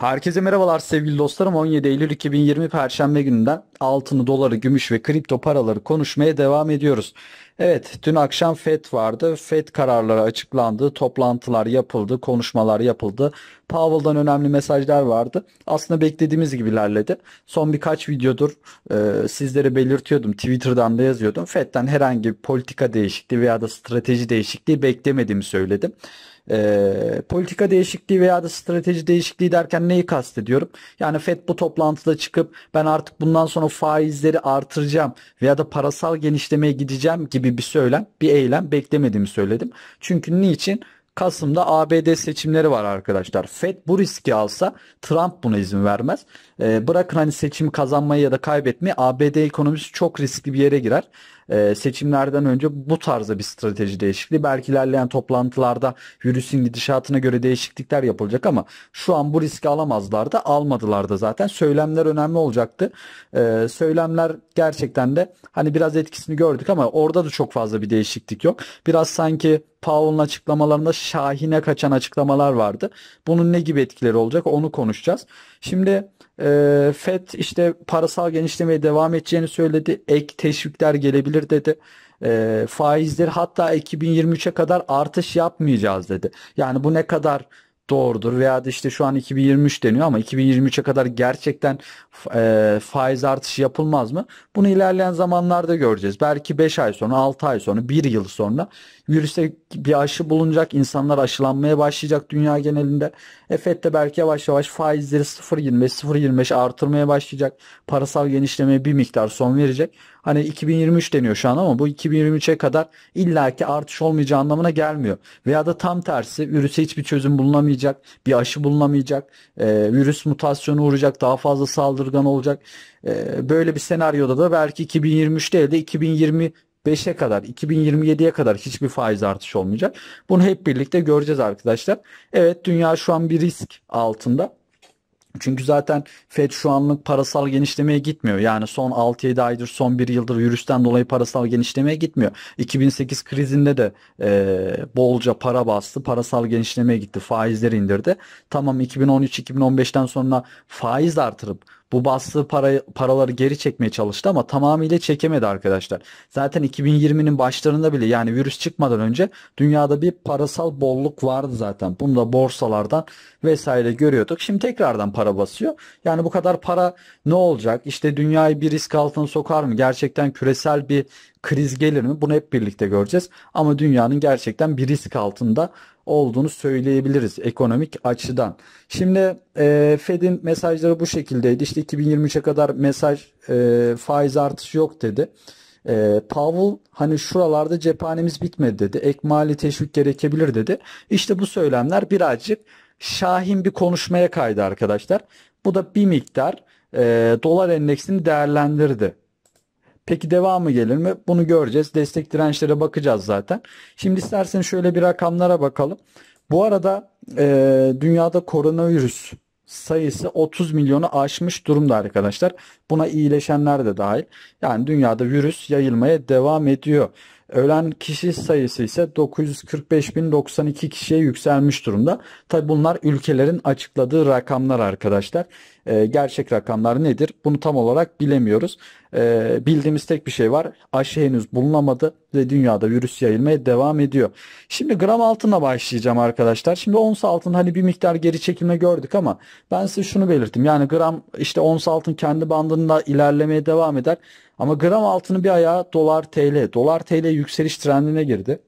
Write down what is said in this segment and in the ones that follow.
Herkese merhabalar sevgili dostlarım. 17 Eylül 2020 Perşembe gününden altını, doları, gümüş ve kripto paraları konuşmaya devam ediyoruz. Evet, dün akşam FED vardı. FED kararları açıklandı, toplantılar yapıldı, konuşmalar yapıldı. Powell'dan önemli mesajlar vardı. Aslında beklediğimiz gibi ilerledi. Son birkaç videodur e, sizlere belirtiyordum. Twitter'dan da yazıyordum. FED'den herhangi bir politika değişikliği veya da strateji değişikliği beklemediğimi söyledim. E, politika değişikliği veya da strateji değişikliği derken neyi kastediyorum? Yani FED bu toplantıda çıkıp ben artık bundan sonra faizleri artıracağım veya da parasal genişlemeye gideceğim gibi bir söylem, bir eylem beklemediğimi söyledim. Çünkü niçin? Kasım'da ABD seçimleri var arkadaşlar. Fed bu riski alsa Trump buna izin vermez. E, bırakın hani seçim kazanmayı ya da kaybetmeyi ABD ekonomisi çok riskli bir yere girer. Ee, seçimlerden önce bu tarzda bir strateji değişikliği. Belki ilerleyen toplantılarda virüsün gidişatına göre değişiklikler yapılacak ama şu an bu riski alamazlardı, almadılar da zaten. Söylemler önemli olacaktı. E, söylemler gerçekten de hani biraz etkisini gördük ama orada da çok fazla bir değişiklik yok. Biraz sanki Powell'ın açıklamalarında Şahin'e kaçan açıklamalar vardı. Bunun ne gibi etkileri olacak onu konuşacağız. Şimdi e, FED işte parasal genişlemeye devam edeceğini söyledi. Ek teşvikler gelebilir dedi. E, faizleri hatta 2023'e kadar artış yapmayacağız dedi. Yani bu ne kadar doğrudur veya da işte şu an 2023 deniyor ama 2023'e kadar gerçekten e, faiz artışı yapılmaz mı? Bunu ilerleyen zamanlarda göreceğiz. Belki 5 ay sonra, 6 ay sonra, 1 yıl sonra virüse bir aşı bulunacak, insanlar aşılanmaya başlayacak dünya genelinde. Efette belki yavaş yavaş faizleri 0.25, 0.25 artırmaya başlayacak. Parasal genişlemeye bir miktar son verecek. Hani 2023 deniyor şu an ama bu 2023'e kadar illaki artış olmayacağı anlamına gelmiyor. Veya da tam tersi virüse hiçbir çözüm bulunamayacak bulunamayacak, bir aşı bulunamayacak, e, virüs mutasyonu uğrayacak, daha fazla saldırgan olacak. E, böyle bir senaryoda da belki 2023 değil de 2025'e kadar, 2027'ye kadar hiçbir faiz artışı olmayacak. Bunu hep birlikte göreceğiz arkadaşlar. Evet dünya şu an bir risk altında çünkü zaten Fed şu anlık parasal genişlemeye gitmiyor. Yani son 6-7 aydır, son 1 yıldır yürüyüşten dolayı parasal genişlemeye gitmiyor. 2008 krizinde de e, bolca para bastı, parasal genişlemeye gitti, faizleri indirdi. Tamam 2013-2015'ten sonra faiz artırıp bu bastığı para, paraları geri çekmeye çalıştı ama tamamıyla çekemedi arkadaşlar. Zaten 2020'nin başlarında bile yani virüs çıkmadan önce dünyada bir parasal bolluk vardı zaten. Bunu da borsalardan vesaire görüyorduk. Şimdi tekrardan para basıyor. Yani bu kadar para ne olacak? İşte dünyayı bir risk altına sokar mı? Gerçekten küresel bir kriz gelir mi? Bunu hep birlikte göreceğiz. Ama dünyanın gerçekten bir risk altında olduğunu söyleyebiliriz ekonomik açıdan. Şimdi e, Fed'in mesajları bu şekildeydi. İşte 2023'e kadar mesaj e, faiz artışı yok dedi. E, Powell hani şuralarda cephanemiz bitmedi dedi. Ek teşvik gerekebilir dedi. İşte bu söylemler birazcık şahin bir konuşmaya kaydı arkadaşlar. Bu da bir miktar e, dolar endeksini değerlendirdi. Peki devamı gelir mi? Bunu göreceğiz. Destek dirençlere bakacağız zaten. Şimdi isterseniz şöyle bir rakamlara bakalım. Bu arada e, dünyada koronavirüs sayısı 30 milyonu aşmış durumda arkadaşlar. Buna iyileşenler de dahil. Yani dünyada virüs yayılmaya devam ediyor. Ölen kişi sayısı ise 945.092 kişiye yükselmiş durumda. Tabi bunlar ülkelerin açıkladığı rakamlar arkadaşlar. Ee, gerçek rakamlar nedir? Bunu tam olarak bilemiyoruz e, bildiğimiz tek bir şey var. Aşı henüz bulunamadı ve dünyada virüs yayılmaya devam ediyor. Şimdi gram altına başlayacağım arkadaşlar. Şimdi ons altın hani bir miktar geri çekilme gördük ama ben size şunu belirttim. Yani gram işte ons altın kendi bandında ilerlemeye devam eder. Ama gram altını bir ayağı dolar TL. Dolar TL yükseliş trendine girdi.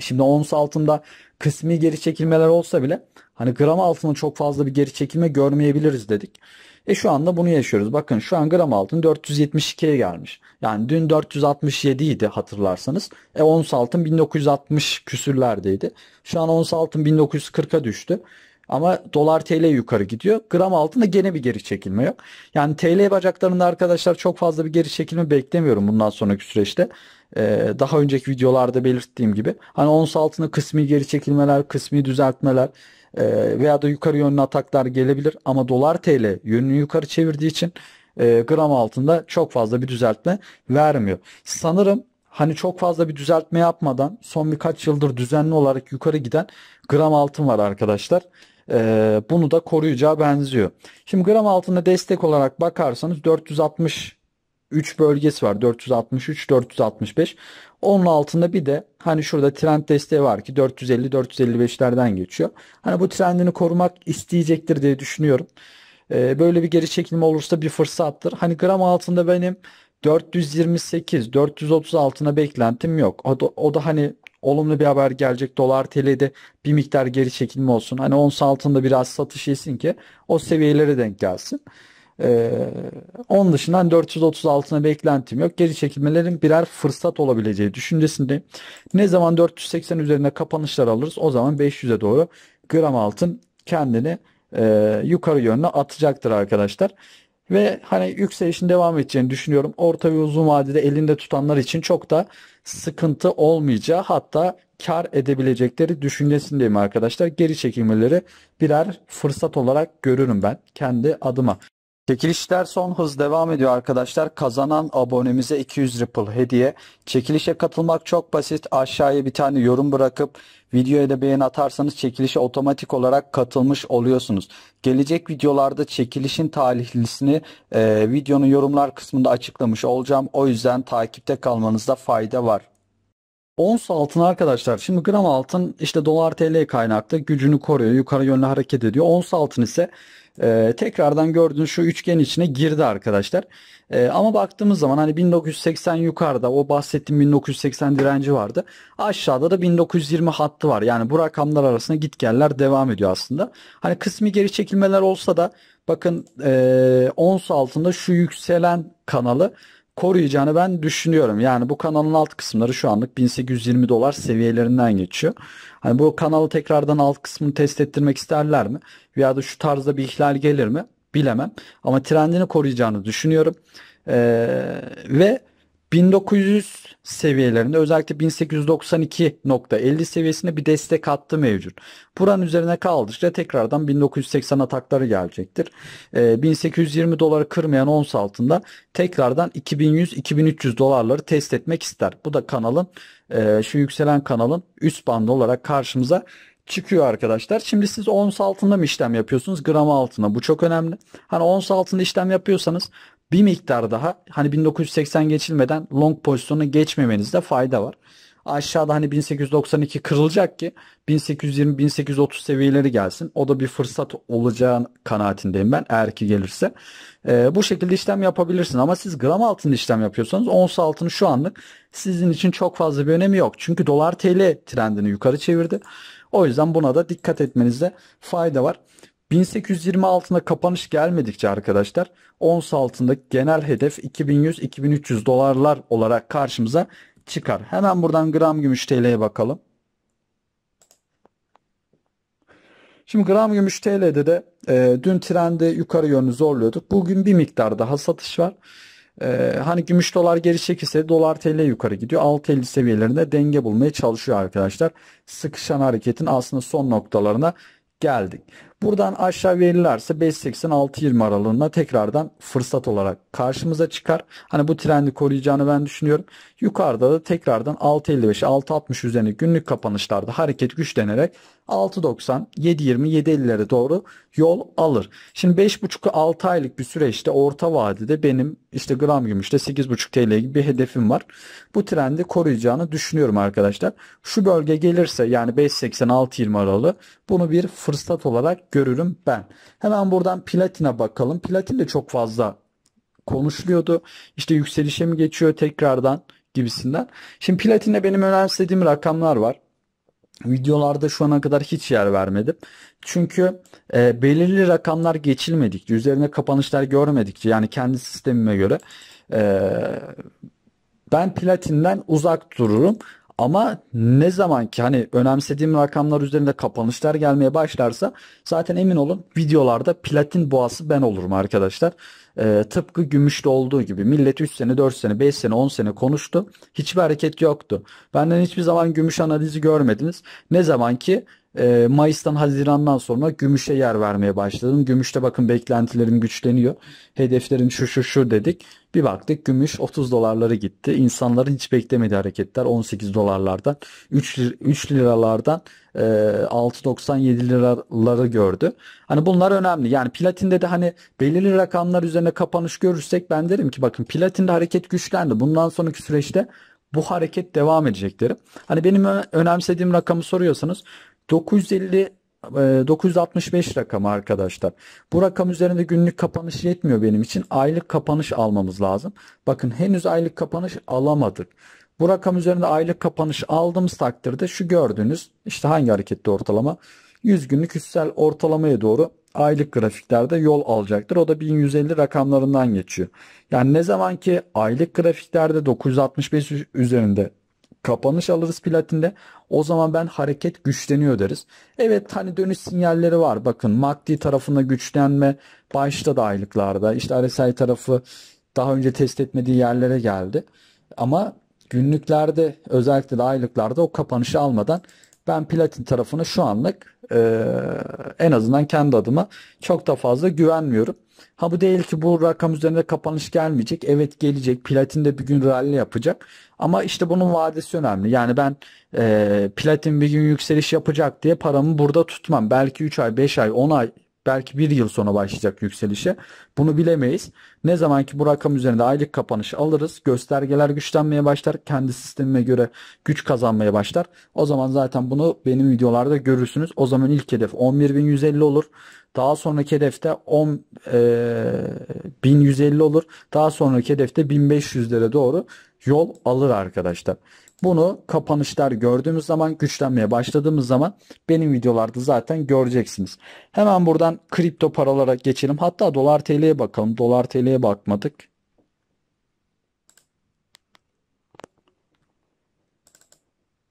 Şimdi ons altında kısmi geri çekilmeler olsa bile hani gram altında çok fazla bir geri çekilme görmeyebiliriz dedik. E şu anda bunu yaşıyoruz. Bakın şu an gram altın 472'ye gelmiş. Yani dün 467 idi hatırlarsanız. E ons altın 1960 küsürlerdeydi. Şu an ons altın 1940'a düştü. Ama dolar TL yukarı gidiyor. Gram altında gene bir geri çekilme yok. Yani TL bacaklarında arkadaşlar çok fazla bir geri çekilme beklemiyorum bundan sonraki süreçte. Ee, daha önceki videolarda belirttiğim gibi. Hani ons altında kısmi geri çekilmeler, kısmi düzeltmeler e, veya da yukarı yönlü ataklar gelebilir. Ama dolar TL yönünü yukarı çevirdiği için e, gram altında çok fazla bir düzeltme vermiyor. Sanırım hani çok fazla bir düzeltme yapmadan son birkaç yıldır düzenli olarak yukarı giden gram altın var arkadaşlar e, bunu da koruyacağı benziyor. Şimdi gram altında destek olarak bakarsanız 463 3 bölgesi var. 463, 465. Onun altında bir de hani şurada trend desteği var ki 450, 455'lerden geçiyor. Hani bu trendini korumak isteyecektir diye düşünüyorum. Ee, böyle bir geri çekilme olursa bir fırsattır. Hani gram altında benim 428, 430 altına beklentim yok. O da, o da hani olumlu bir haber gelecek. Dolar TL'de bir miktar geri çekilme olsun. Hani ons altında biraz satış yesin ki o seviyelere denk gelsin. Ee, onun dışında 430 hani altına beklentim yok. Geri çekilmelerin birer fırsat olabileceği düşüncesindeyim. Ne zaman 480 üzerinde kapanışlar alırız o zaman 500'e doğru gram altın kendini e, yukarı yönüne atacaktır arkadaşlar ve hani yükselişin devam edeceğini düşünüyorum. Orta ve uzun vadede elinde tutanlar için çok da sıkıntı olmayacağı hatta kar edebilecekleri düşüncesindeyim arkadaşlar. Geri çekilmeleri birer fırsat olarak görürüm ben kendi adıma. Çekilişler son hız devam ediyor arkadaşlar. Kazanan abonemize 200 Ripple hediye. Çekilişe katılmak çok basit. Aşağıya bir tane yorum bırakıp videoya da beğeni atarsanız çekilişe otomatik olarak katılmış oluyorsunuz. Gelecek videolarda çekilişin tarihlisini e, videonun yorumlar kısmında açıklamış olacağım. O yüzden takipte kalmanızda fayda var. Ons altın arkadaşlar şimdi gram altın işte dolar tl kaynaklı gücünü koruyor yukarı yönlü hareket ediyor. Ons altın ise e, tekrardan gördüğünüz şu üçgen içine girdi arkadaşlar. E, ama baktığımız zaman hani 1980 yukarıda o bahsettiğim 1980 direnci vardı. Aşağıda da 1920 hattı var. Yani bu rakamlar arasında gitgeller devam ediyor aslında. Hani kısmi geri çekilmeler olsa da bakın e, ons altında şu yükselen kanalı koruyacağını ben düşünüyorum. Yani bu kanalın alt kısımları şu anlık 1820 dolar seviyelerinden geçiyor. Hani bu kanalı tekrardan alt kısmını test ettirmek isterler mi? Veya da şu tarzda bir ihlal gelir mi? Bilemem. Ama trendini koruyacağını düşünüyorum. Ee, ve 1900 seviyelerinde özellikle 1892.50 seviyesinde bir destek hattı mevcut. Buranın üzerine kaldıkça tekrardan 1980 atakları gelecektir. Ee, 1820 doları kırmayan ons altında tekrardan 2100-2300 dolarları test etmek ister. Bu da kanalın e, şu yükselen kanalın üst bandı olarak karşımıza çıkıyor arkadaşlar. Şimdi siz ons altında mı işlem yapıyorsunuz? Gram altında Bu çok önemli. Hani ons altında işlem yapıyorsanız bir miktar daha hani 1980 geçilmeden long pozisyonu geçmemenizde fayda var. Aşağıda hani 1892 kırılacak ki 1820-1830 seviyeleri gelsin. O da bir fırsat olacağı kanaatindeyim ben eğer ki gelirse. Ee, bu şekilde işlem yapabilirsin ama siz gram altın işlem yapıyorsanız ons altın şu anlık sizin için çok fazla bir önemi yok. Çünkü dolar TL trendini yukarı çevirdi. O yüzden buna da dikkat etmenizde fayda var. 1820 kapanış gelmedikçe arkadaşlar ons altındaki genel hedef 2100-2300 dolarlar olarak karşımıza çıkar. Hemen buradan gram gümüş TL'ye bakalım. Şimdi gram gümüş TL'de de e, dün trende yukarı yönlü zorluyorduk. Bugün bir miktar daha satış var. E, hani gümüş dolar geri çekilse dolar TL yukarı gidiyor. 6.50 seviyelerinde denge bulmaya çalışıyor arkadaşlar. Sıkışan hareketin aslında son noktalarına geldik. Buradan aşağı verirlerse 5.80-6.20 aralığında tekrardan fırsat olarak karşımıza çıkar. Hani bu trendi koruyacağını ben düşünüyorum. Yukarıda da tekrardan 6.55-6.60 üzerine günlük kapanışlarda hareket güçlenerek 6.90, 7.20, 7.50'lere doğru yol alır. Şimdi 55 6 aylık bir süreçte orta vadede benim işte gram gümüşte 8.5 TL gibi bir hedefim var. Bu trendi koruyacağını düşünüyorum arkadaşlar. Şu bölge gelirse yani 5.80-6.20 aralığı bunu bir fırsat olarak görürüm ben. Hemen buradan Platin'e bakalım. Platin de çok fazla konuşuluyordu. İşte yükselişe mi geçiyor tekrardan gibisinden. Şimdi Platin'de benim önemsediğim rakamlar var. Videolarda şu ana kadar hiç yer vermedim. Çünkü e, belirli rakamlar geçilmedikçe, üzerine kapanışlar görmedikçe yani kendi sistemime göre e, ben platinden uzak dururum. Ama ne zaman ki hani önemsediğim rakamlar üzerinde kapanışlar gelmeye başlarsa zaten emin olun videolarda platin boğası ben olurum arkadaşlar. Ee, tıpkı gümüşte olduğu gibi millet 3 sene 4 sene 5 sene 10 sene konuştu. Hiçbir hareket yoktu. Benden hiçbir zaman gümüş analizi görmediniz. Ne zaman ki e, Mayıs'tan Haziran'dan sonra gümüşe yer vermeye başladım. Gümüşte bakın beklentilerim güçleniyor. Hedeflerim şu şu şu dedik. Bir baktık gümüş 30 dolarlara gitti. İnsanların hiç beklemediği hareketler 18 dolarlardan 3, 3 liralardan 6.97 e, liraları gördü. Hani bunlar önemli. Yani platinde de hani belirli rakamlar üzerine kapanış görürsek ben derim ki bakın platinde hareket güçlendi. Bundan sonraki süreçte bu hareket devam edecek derim. Hani benim önemsediğim rakamı soruyorsanız 950 965 ee, rakam arkadaşlar. Bu rakam üzerinde günlük kapanış yetmiyor benim için. Aylık kapanış almamız lazım. Bakın henüz aylık kapanış alamadık. Bu rakam üzerinde aylık kapanış aldığımız takdirde şu gördüğünüz işte hangi hareketli ortalama 100 günlük üstsel ortalamaya doğru aylık grafiklerde yol alacaktır. O da 1150 rakamlarından geçiyor. Yani ne zaman ki aylık grafiklerde 965 üzerinde kapanış alırız platinde. O zaman ben hareket güçleniyor deriz. Evet hani dönüş sinyalleri var. Bakın MACD tarafında güçlenme başta da aylıklarda. İşte RSI tarafı daha önce test etmediği yerlere geldi. Ama günlüklerde özellikle de aylıklarda o kapanışı almadan ben platin tarafını şu anlık e, en azından kendi adıma çok da fazla güvenmiyorum. Ha bu değil ki bu rakam üzerinde kapanış gelmeyecek. Evet gelecek. Platin de bir gün rally yapacak. Ama işte bunun vadesi önemli. Yani ben e, platin bir gün yükseliş yapacak diye paramı burada tutmam. Belki 3 ay, 5 ay, 10 ay belki bir yıl sonra başlayacak yükselişe. Bunu bilemeyiz. Ne zaman ki bu rakam üzerinde aylık kapanış alırız. Göstergeler güçlenmeye başlar. Kendi sistemime göre güç kazanmaya başlar. O zaman zaten bunu benim videolarda görürsünüz. O zaman ilk hedef 11.150 olur. Daha sonraki hedefte 10 e, 1150 olur. Daha sonraki hedefte 1500'lere doğru yol alır arkadaşlar. Bunu kapanışlar gördüğümüz zaman güçlenmeye başladığımız zaman benim videolarda zaten göreceksiniz. Hemen buradan kripto paralara geçelim. Hatta dolar TL'ye bakalım. Dolar TL'ye bakmadık.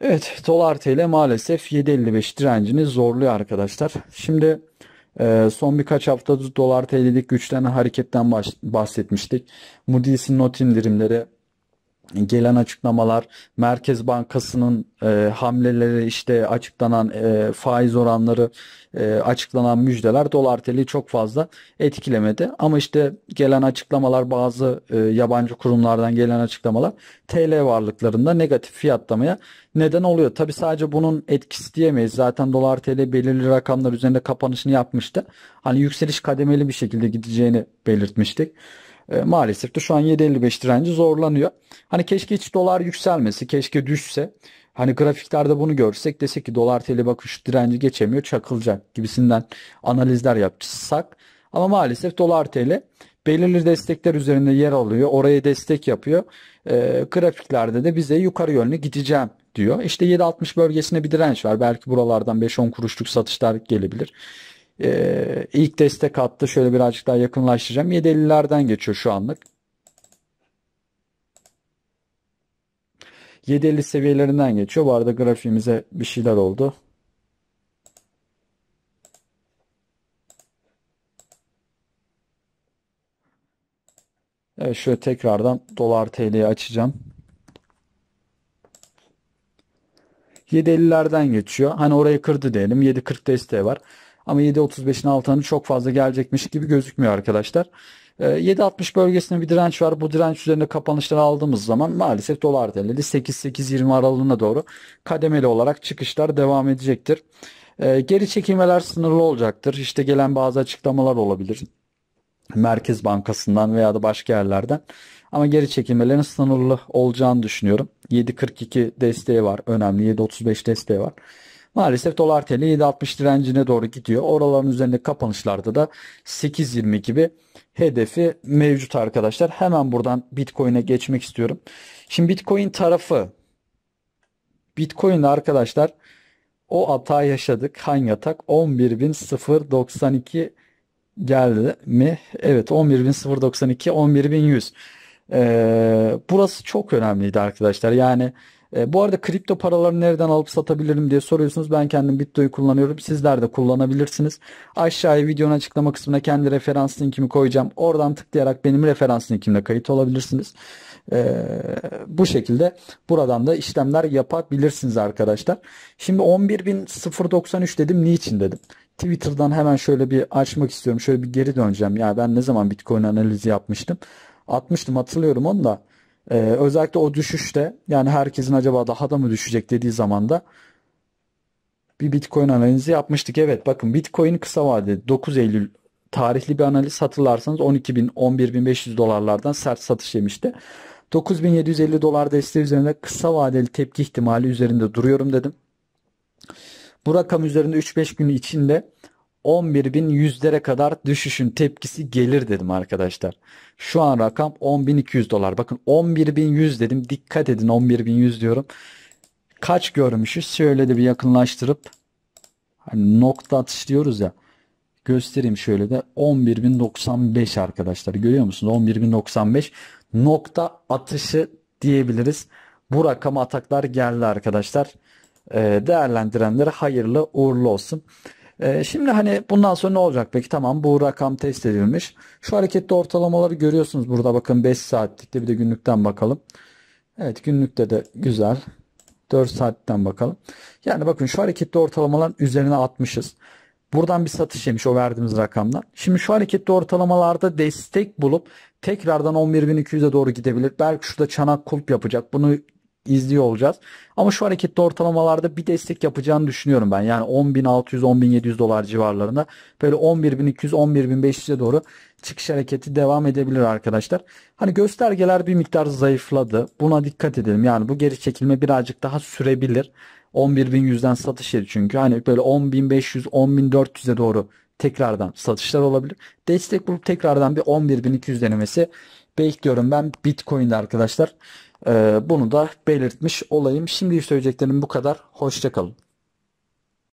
Evet dolar TL maalesef 7.55 direncini zorluyor arkadaşlar. Şimdi e, son birkaç haftada dolar TL'lik güçlenen hareketten bahsetmiştik. Moody's'in not indirimleri gelen açıklamalar, Merkez Bankası'nın e, hamleleri, işte açıklanan e, faiz oranları, e, açıklanan müjdeler dolar teli çok fazla etkilemedi. Ama işte gelen açıklamalar, bazı e, yabancı kurumlardan gelen açıklamalar TL varlıklarında negatif fiyatlamaya neden oluyor. Tabi sadece bunun etkisi diyemeyiz. Zaten dolar TL belirli rakamlar üzerinde kapanışını yapmıştı. Hani yükseliş kademeli bir şekilde gideceğini belirtmiştik e, maalesef de şu an 7.55 direnci zorlanıyor. Hani keşke hiç dolar yükselmesi, keşke düşse. Hani grafiklerde bunu görsek desek ki dolar teli bakış direnci geçemiyor çakılacak gibisinden analizler yapsak. Ama maalesef dolar teli belirli destekler üzerinde yer alıyor. Oraya destek yapıyor. E, grafiklerde de bize yukarı yönlü gideceğim diyor. İşte 7.60 bölgesine bir direnç var. Belki buralardan 5-10 kuruşluk satışlar gelebilir. Ee, ilk destek attı. Şöyle birazcık daha yakınlaştıracağım. 7.50'lerden geçiyor şu anlık. 7.50 seviyelerinden geçiyor. Bu arada grafiğimize bir şeyler oldu. Evet şöyle tekrardan dolar TL'yi açacağım. 7.50'lerden geçiyor. Hani orayı kırdı diyelim. 7.40 desteği var. Ama 7.35'in altına çok fazla gelecekmiş gibi gözükmüyor arkadaşlar. 7.60 ee, bölgesinde bir direnç var. Bu direnç üzerinde kapanışları aldığımız zaman maalesef dolar TL'de 8 aralığına doğru kademeli olarak çıkışlar devam edecektir. Ee, geri çekilmeler sınırlı olacaktır. İşte gelen bazı açıklamalar olabilir. Merkez Bankası'ndan veya da başka yerlerden. Ama geri çekilmelerin sınırlı olacağını düşünüyorum. 7.42 desteği var. Önemli 7.35 desteği var. Maalesef dolar TL 7.60 direncine doğru gidiyor. Oraların üzerinde kapanışlarda da 8.20 gibi hedefi mevcut arkadaşlar. Hemen buradan Bitcoin'e geçmek istiyorum. Şimdi Bitcoin tarafı Bitcoin'de arkadaşlar o hata yaşadık. Hangi atak? 11.092 geldi mi? Evet 11.092 11.100 ee, burası çok önemliydi arkadaşlar. Yani e, bu arada kripto paraları nereden alıp satabilirim diye soruyorsunuz. Ben kendim Bitdo'yu kullanıyorum. Sizler de kullanabilirsiniz. Aşağıya videonun açıklama kısmına kendi referans linkimi koyacağım. Oradan tıklayarak benim referans linkimle kayıt olabilirsiniz. E, bu şekilde buradan da işlemler yapabilirsiniz arkadaşlar. Şimdi 11.093 dedim. Niçin dedim. Twitter'dan hemen şöyle bir açmak istiyorum. Şöyle bir geri döneceğim. Ya ben ne zaman Bitcoin analizi yapmıştım? Atmıştım hatırlıyorum onu da. Ee, özellikle o düşüşte yani herkesin acaba daha da mı düşecek dediği zaman da bir Bitcoin analizi yapmıştık. Evet bakın Bitcoin kısa vadede 9 Eylül tarihli bir analiz hatırlarsanız 12 bin 11 bin 500 dolarlardan sert satış yemişti. 9750 dolar desteği üzerinde kısa vadeli tepki ihtimali üzerinde duruyorum dedim. Bu rakam üzerinde 3-5 gün içinde 11 bin 11.100'lere kadar düşüşün tepkisi gelir dedim arkadaşlar. Şu an rakam 10.200 dolar. Bakın 11 bin 11.100 dedim. Dikkat edin 11 bin 11.100 diyorum. Kaç görmüşüz? Şöyle de bir yakınlaştırıp hani nokta atış diyoruz ya. Göstereyim şöyle de 11.095 arkadaşlar. Görüyor musunuz? 11.095 nokta atışı diyebiliriz. Bu rakam ataklar geldi arkadaşlar. Ee, değerlendirenlere hayırlı uğurlu olsun. E, şimdi hani bundan sonra ne olacak peki? Tamam bu rakam test edilmiş. Şu harekette ortalamaları görüyorsunuz burada bakın 5 saatlikte bir de günlükten bakalım. Evet günlükte de güzel. 4 saatten bakalım. Yani bakın şu harekette ortalamaların üzerine atmışız. Buradan bir satış yemiş o verdiğimiz rakamdan. Şimdi şu harekette ortalamalarda destek bulup tekrardan 11.200'e doğru gidebilir. Belki şurada çanak kulp yapacak. Bunu izliyor olacağız. Ama şu hareketli ortalamalarda bir destek yapacağını düşünüyorum ben. Yani 10.600-10.700 dolar civarlarında böyle 11.200-11.500'e doğru çıkış hareketi devam edebilir arkadaşlar. Hani göstergeler bir miktar zayıfladı. Buna dikkat edelim. Yani bu geri çekilme birazcık daha sürebilir. 11.100'den satış yeri çünkü. Hani böyle 10.500-10.400'e doğru tekrardan satışlar olabilir. Destek bulup tekrardan bir 11.200 denemesi bekliyorum ben Bitcoin'de arkadaşlar. Ee, bunu da belirtmiş olayım. Şimdi söyleyeceklerim bu kadar. Hoşçakalın.